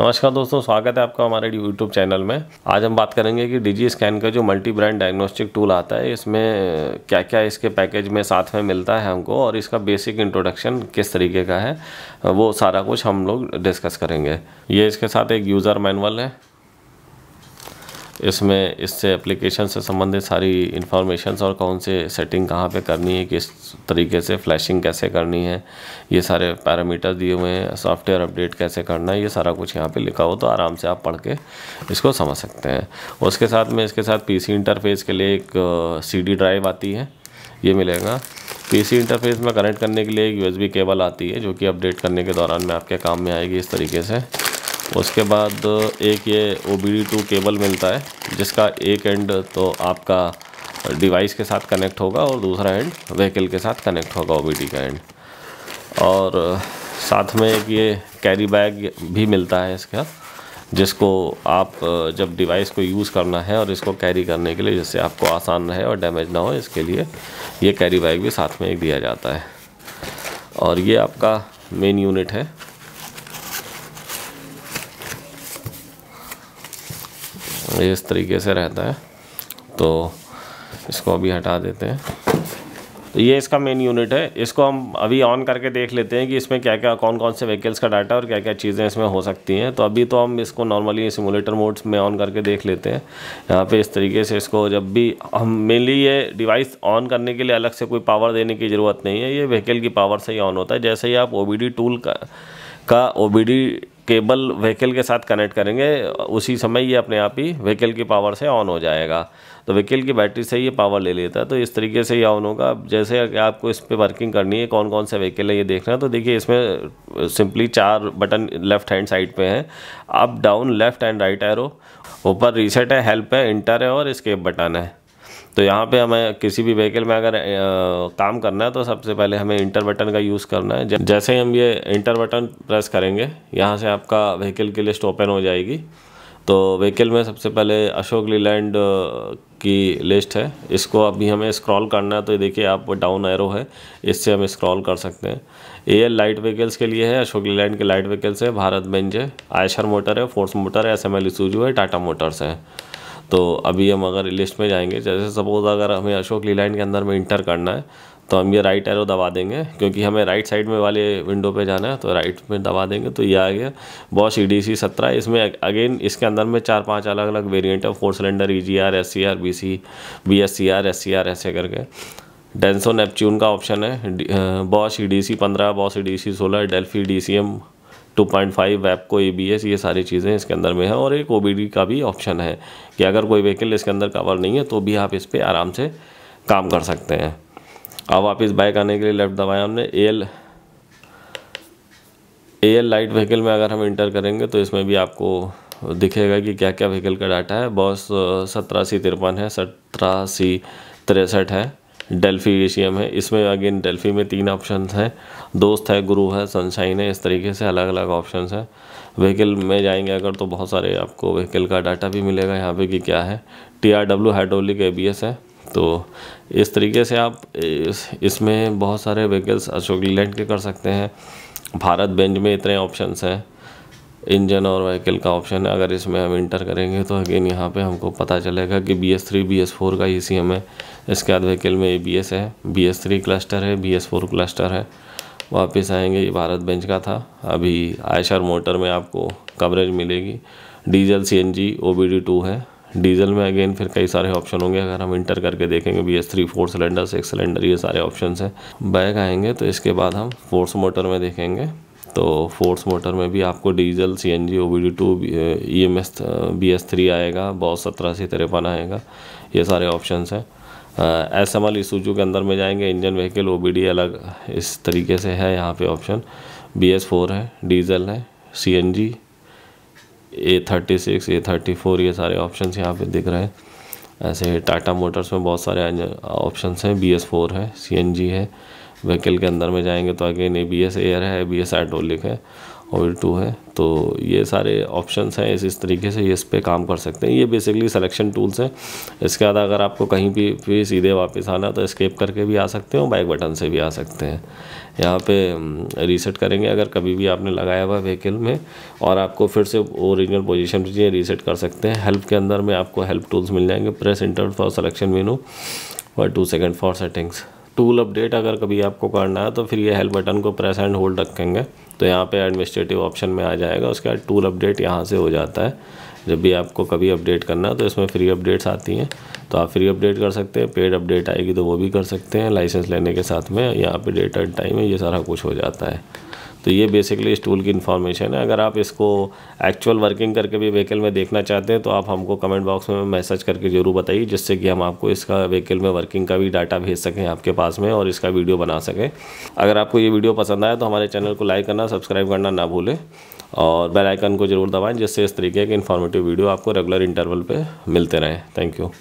नमस्कार दोस्तों स्वागत है आपका हमारे यूट्यूब चैनल में आज हम बात करेंगे कि जी स्कैन का जो मल्टी ब्रांड डायग्नोस्टिक टूल आता है इसमें क्या क्या इसके पैकेज में साथ में मिलता है हमको और इसका बेसिक इंट्रोडक्शन किस तरीके का है वो सारा कुछ हम लोग डिस्कस करेंगे ये इसके साथ एक यूज़र मैनुअल है इसमें इससे एप्लीकेशन से संबंधित सारी इन्फॉर्मेशन और कौन से सेटिंग कहाँ पे करनी है किस तरीके से फ्लैशिंग कैसे करनी है ये सारे पैरामीटर दिए हुए हैं सॉफ्टवेयर अपडेट कैसे करना है ये सारा कुछ यहाँ पे लिखा हो तो आराम से आप पढ़ के इसको समझ सकते हैं उसके साथ में इसके साथ पी इंटरफेस के लिए एक सी ड्राइव आती है ये मिलेगा पी इंटरफेस में कनेक्ट करने के लिए एक यू केबल आती है जो कि अपडेट करने के दौरान में आपके काम में आएगी इस तरीके से उसके बाद एक ये ओ बी टू केबल मिलता है जिसका एक एंड तो आपका डिवाइस के साथ कनेक्ट होगा और दूसरा एंड व्हीकल के साथ कनेक्ट होगा ओ का एंड और साथ में एक ये कैरी बैग भी मिलता है इसका जिसको आप जब डिवाइस को यूज़ करना है और इसको कैरी करने के लिए जिससे आपको आसान रहे और डैमेज ना हो इसके लिए ये कैरी बैग भी साथ में एक दिया जाता है और ये आपका मेन यूनिट है इस तरीके से रहता है तो इसको अभी हटा देते हैं तो ये इसका मेन यूनिट है इसको हम अभी ऑन करके देख लेते हैं कि इसमें क्या क्या कौन कौन से व्हीकल्स का डाटा और क्या क्या चीज़ें इसमें हो सकती हैं तो अभी तो हम इसको नॉर्मली सिमुलेटर मोड्स में ऑन करके देख लेते हैं यहाँ पे इस तरीके से इसको जब भी हम मेनली ये डिवाइस ऑन करने के लिए अलग से कोई पावर देने की ज़रूरत नहीं है ये व्हीकल की पावर से ही ऑन होता है जैसे ही आप ओ टूल का का ओ केबल व्हीकल के साथ कनेक्ट करेंगे उसी समय ये अपने आप ही व्हीकल की पावर से ऑन हो जाएगा तो व्हीकल की बैटरी से ये पावर ले लेता है तो इस तरीके से ये ऑन होगा जैसे कि आपको इस पर वर्किंग करनी है कौन कौन से व्हीकल है ये देखना है तो देखिए इसमें सिंपली चार बटन लेफ्ट हैंड साइड पे हैं up down left and right arrow ऊपर रीसेट है हेल्प है इंटर है और इसके बटन है तो यहाँ पे हमें किसी भी व्हीकल में अगर काम करना है तो सबसे पहले हमें इंटर बटन का यूज़ करना है जैसे ही हम ये इंटर बटन प्रेस करेंगे यहाँ से आपका व्हीकल की लिस्ट ओपन हो जाएगी तो व्हीकल में सबसे पहले अशोक लीलैंड की लिस्ट है इसको अभी हमें स्क्रॉल करना है तो देखिए आप डाउन एरो है इससे हम स्क्रॉल कर सकते हैं ए एल लाइट व्हीकल्स के लिए है अशोक लीलैंड के लाइट व्हीकल्स है भारत बेंज है आयशर मोटर है फोर्स मोटर है एस एम एल है टाटा मोटर्स है तो अभी हम अगर लिस्ट में जाएंगे जैसे सपोज़ अगर हमें अशोक लीलाइन के अंदर में इंटर करना है तो हम ये राइट एरो दबा देंगे क्योंकि हमें राइट साइड में वाले विंडो पे जाना है तो राइट में दबा देंगे तो ये आ गया बॉस ई डी सी सत्रह इसमें अगेन इसके अंदर में चार पांच अलग अलग वेरिएंट है four cylinder E G R S C R B C B S C R S C R ऐसे करके डेंसो नेपच्यून का ऑप्शन है बॉस ई डी सी पंद्रह बॉस ई डी सी सोलह Delphi D C M two point five को A B S ये सारी चीज़ें इसके अंदर में है और एक ओ बी डी का भी ऑप्शन है कि अगर कोई व्हीकल इसके अंदर कवर नहीं है तो भी आप इस पर आराम से काम कर सकते हैं अब आप इस बाइक आने के लिए लेफ़्ट दबाया हमने A L A L light vehicle में अगर हम इंटर करेंगे तो इसमें भी आपको दिखेगा कि क्या क्या व्हीकल का डाटा है बॉस सत्रह सी तिरपन है सत्रह सी तिरसठ है डेल्फी एशियम है इसमें अगेन डेल्फी में तीन ऑप्शन हैं दोस्त है गुरु है सनशाइन है इस तरीके से अलग अलग ऑप्शन है व्हीकल में जाएंगे अगर तो बहुत सारे आपको व्हीकल का डाटा भी मिलेगा यहाँ पे कि क्या है T R W hydraulic A B S है तो इस तरीके से आप इस, इसमें बहुत सारे व्हीकल्स अशोक लीलैंड के कर सकते हैं भारत बेंज में इतने ऑप्शनस हैं इंजन और व्हीकल का ऑप्शन है अगर इसमें हम इंटर करेंगे तो अगेन यहाँ पे हमको पता चलेगा कि B S three B S four का ई सी एम है इसके बाद व्हीकल में ए बी एस है बी एस थ्री क्लस्टर है बी एस फोर क्लस्टर है वापस आएंगे ये भारत बेंच का था अभी आयशर मोटर में आपको कवरेज मिलेगी diesel C N G O B D two है डीजल में अगेन फिर कई सारे ऑप्शन होंगे अगर हम इंटर करके देखेंगे B S three four cylinder six cylinder ये सारे ऑप्शन हैं बैग आएंगे तो इसके बाद हम फोर्स मोटर में देखेंगे तो फोर्स मोटर में भी आपको diesel C N G O B D two E M S B S three आएगा बॉस सत्रह सी तिरपन आएगा ये सारे ऑप्शन हैं एस एम एल इसूजू के अंदर में जाएंगे engine vehicle O B D अलग इस तरीके से है यहाँ पे ऑप्शन बी एस फोर है डीजल है C N G A thirty six A thirty four ये सारे ऑप्शन यहाँ पे दिख रहे हैं ऐसे टाटा मोटर्स में बहुत सारे ऑप्शन हैं बी एस फोर है सी एन जी है व्हीकल के अंदर में जाएंगे तो again A B S air है ए बी एस हाइड्रोलिक है ऑयल टू है तो ये सारे ऑप्शंस हैं इस इस तरीके से ये इस पर काम कर सकते हैं ये बेसिकली सिलेक्शन टूल्स हैं इसके बाद अगर आपको कहीं भी फिर सीधे वापस आना तो स्केप करके भी आ सकते हो बाइक बटन से भी आ सकते हैं यहाँ पे रीसेट करेंगे अगर कभी भी आपने लगाया हुआ व्हीकल में और आपको फिर से ओरिजिनल पोजिशन रीसेट कर सकते हैं हेल्प के अंदर में आपको हेल्प टूल्स मिल जाएंगे press enter for selection menu और two second for settings tool update अगर कभी आपको करना है तो फिर ये हेल्प बटन को प्रेस एंड होल्ड रखेंगे तो यहाँ पे एडमिनिस्ट्रेटिव ऑप्शन में आ जाएगा उसके बाद टूल अपडेट यहाँ से हो जाता है जब भी आपको कभी अपडेट करना है तो इसमें फ्री अपडेट्स आती हैं तो आप फ्री अपडेट कर सकते हैं पेड अपडेट आएगी तो वो भी कर सकते हैं लाइसेंस लेने के साथ में यहाँ पे डेट एंड टाइम है ये सारा कुछ हो जाता है तो ये बेसिकली इस टूल की इन्फॉर्मेशन है अगर आप इसको एक्चुअल वर्किंग करके भी व्हीकल में देखना चाहते हैं तो आप हमको कमेंट बॉक्स में मैसेज करके ज़रूर बताइए जिससे कि हम आपको इसका व्हीकल में वर्किंग का भी डाटा भेज सकें आपके पास में और इसका वीडियो बना सकें अगर आपको ये वीडियो पसंद आया तो हमारे चैनल को लाइक करना सब्सक्राइब करना ना भूलें और बेल आइकन को ज़रूर दबाएं जिससे इस तरीके के इन्फॉर्मेटिव वीडियो आपको रेगुलर इंटरवल पे मिलते रहें थैंक यू